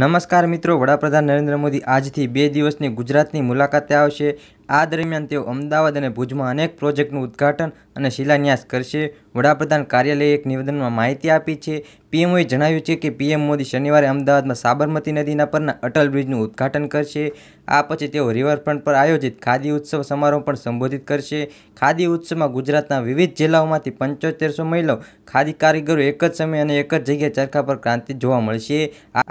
નમસ્કાર મિત્રો વડાપ્રધાન નરેન્દ્ર મોદી આજથી બે દિવસની ગુજરાતની મુલાકાતે આવશે આ દરમિયાન તેઓ અમદાવાદ અને ભુજમાં અનેક પ્રોજેક્ટનું ઉદ્ઘાટન અને શિલાન્યાસ કરશે વડાપ્રધાન કાર્યાલયે એક નિવેદનમાં માહિતી આપી છે પીએમઓએ જણાવ્યું છે કે પીએમ મોદી શનિવારે અમદાવાદમાં સાબરમતી નદીના પરના અટલ બ્રિજનું ઉદઘાટન કરશે આ પછી તેઓ રિવરફ્રન્ટ પર આયોજિત ખાદી ઉત્સવ સમારોહ પણ સંબોધિત કરશે ખાદી ઉત્સવમાં ગુજરાતના વિવિધ જિલ્લાઓમાંથી પંચોતેરસો મહિલાઓ ખાદી કારીગરો એક જ સમય અને એક જ જગ્યાએ ચરખા પર ક્રાંતિ જોવા મળશે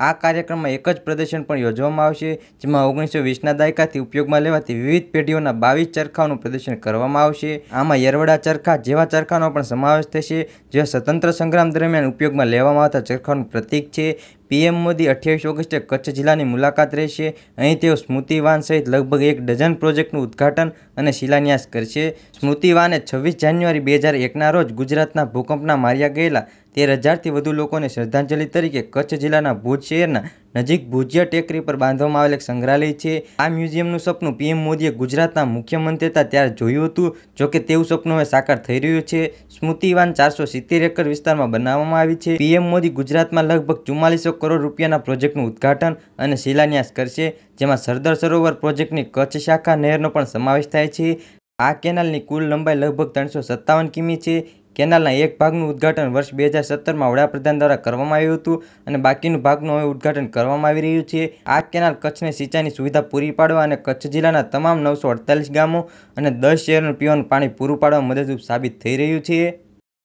આ કાર્યક્રમમાં એક જ પ્રદર્શન પણ યોજવામાં આવશે જેમાં ઓગણીસો વીસના દાયકાથી ઉપયોગમાં લેવાતી વિવિધ પેઢી વેપારીઓના બાવીસ ચરખાઓનું પ્રદર્શન કરવામાં આવશે આમાં યરવડા ચરખા જેવા ચરખાનો પણ સમાવેશ થશે જે સ્વતંત્ર સંગ્રામ દરમિયાન ઉપયોગમાં લેવામાં આવતા ચરખાનું પ્રતીક છે પીએમ મોદી અઠ્યાવીસ ઓગસ્ટે કચ્છ જિલ્લાની મુલાકાત રહેશે અહીં તેઓ સ્મૃતિવાન સહિત લગભગ એક ડઝન પ્રોજેક્ટનું ઉદ્ઘાટન અને શિલાન્યાસ કરશે સ્મૃતિવાને છવ્વીસ જાન્યુઆરી બે હજાર એકના રોજ ગુજરાતના ભૂકંપના માર્યા ગયેલા તેર હજારથી વધુ લોકોને શ્રદ્ધાંજલિ તરીકે કચ્છ જિલ્લાના ભુજ શહેરના નજીક ભુજિયા ટેકરી પર બાંધવામાં આવેલ એક સંગ્રહાલય છે આ મ્યુઝિયમનું સપનું પીએમ મોદીએ ગુજરાતના મુખ્યમંત્રી હતા ત્યારે જોયું હતું જોકે તેવું સપનું હવે સાકાર થઈ રહ્યું છે સ્મૃતિવાન ચારસો સિત્તેર એકર વિસ્તારમાં બનાવવામાં આવી છે પીએમ મોદી ગુજરાતમાં લગભગ ચુમ્માલીસો કરોડ રૂપિયાના પ્રોજેક્ટનું ઉદ્ઘાટન અને શિલાન્યાસ કરશે જેમાં સરદાર સરોવર પ્રોજેક્ટની કચ્છ શાખા નહેરનો પણ સમાવેશ થાય છે આ કેનાલની કુલ લંબાઈ લગભગ ત્રણસો સત્તાવન કિમી છે કેનાલના એક ભાગનું ઉદઘાટન વર્ષ બે હજાર સત્તરમાં વડાપ્રધાન દ્વારા કરવામાં આવ્યું હતું અને બાકીનું ભાગનું હવે ઉદઘાટન કરવામાં આવી રહ્યું છે આ કેનાલ કચ્છને સિંચાઈની સુવિધા પૂરી પાડવા અને કચ્છ જિલ્લાના તમામ નવસો ગામો અને દસ શહેરનું પીવાનું પાણી પૂરું પાડવા મદદરૂપ સાબિત થઈ રહ્યું છે